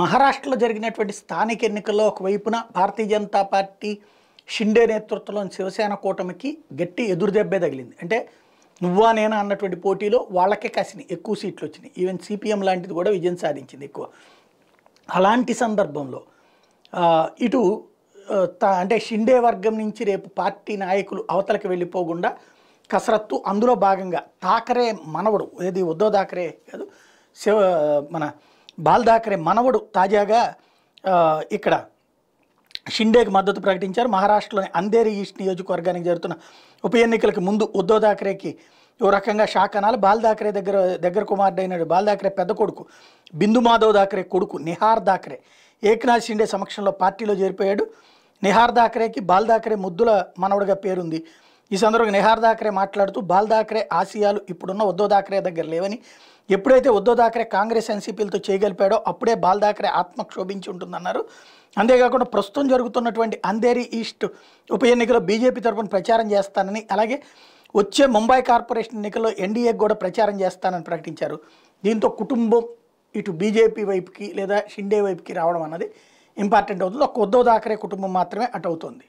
మహారాష్ట్రలో జరిగినటువంటి స్థానిక ఎన్నికల్లో ఒకవైపున భారతీయ జనతా పార్టీ షిండే నేతృత్వంలోని శివసేన కూటమికి గట్టి ఎదురుదెబ్బే తగిలింది అంటే నువ్వా నేనా అన్నటువంటి పోటీలో వాళ్ళకే కసిని ఎక్కువ సీట్లు వచ్చినాయి ఈవెన్ సిపిఎం లాంటిది కూడా విజయం సాధించింది ఎక్కువ అలాంటి సందర్భంలో ఇటు అంటే షిండే వర్గం నుంచి రేపు పార్టీ నాయకులు అవతలకి వెళ్ళిపోకుండా కసరత్తు అందులో భాగంగా ఠాకరే మనవడు ఏది ఉద్ధవ్ ఠాకరే కాదు శివ మన బాల్ ఠాక్రే మనవడు తాజాగా ఇక్కడ షిండేకి మద్దతు ప్రకటించారు మహారాష్ట్రలోని అంధేరి ఈస్ట్ నియోజకవర్గానికి జరుగుతున్న ఉప ఎన్నికలకు ముందు ఉద్దవ్ ఠాక్రేకి ఓ రకంగా షాక్ అనాలి బాల్ ఠాక్రే దగ్గర దగ్గర అయినాడు బాల్ ఠాక్రే పెద్ద కొడుకు బిందు మాధవ్ దాకరే కొడుకు నిహార్ దాకరే ఏక్నాథ్ షిండే సమక్షంలో పార్టీలో చేరిపోయాడు నిహార్ దాకరేకి బాల్ ఠాక్రే ముద్దుల మనవడిగా పేరుంది ఈ సందర్భంగా నిహార్ దాకరే మాట్లాడుతూ బాల్ దాకరే ఆసియాలు ఇప్పుడున్న ఉద్దవ్ దాకరే దగ్గర లేవని ఎప్పుడైతే ఉద్దవ్ దాకరే కాంగ్రెస్ ఎన్సీపీలతో చేయగలిపాడో అప్పుడే బాల్ దాకరే ఆత్మ క్షోభించి ఉంటుందన్నారు అంతేకాకుండా ప్రస్తుతం జరుగుతున్నటువంటి అంధేరి ఈస్ట్ ఉప ఎన్నికలో బీజేపీ తరఫున ప్రచారం చేస్తానని అలాగే వచ్చే ముంబై కార్పొరేషన్ ఎన్నికల్లో ఎన్డీఏకి కూడా ప్రచారం చేస్తానని ప్రకటించారు దీంతో కుటుంబం ఇటు బీజేపీ వైపుకి లేదా షిండే వైపుకి రావడం అన్నది ఇంపార్టెంట్ అవుతుంది ఒక ఉద్దవ్ దాకరే కుటుంబం మాత్రమే అటు అవుతుంది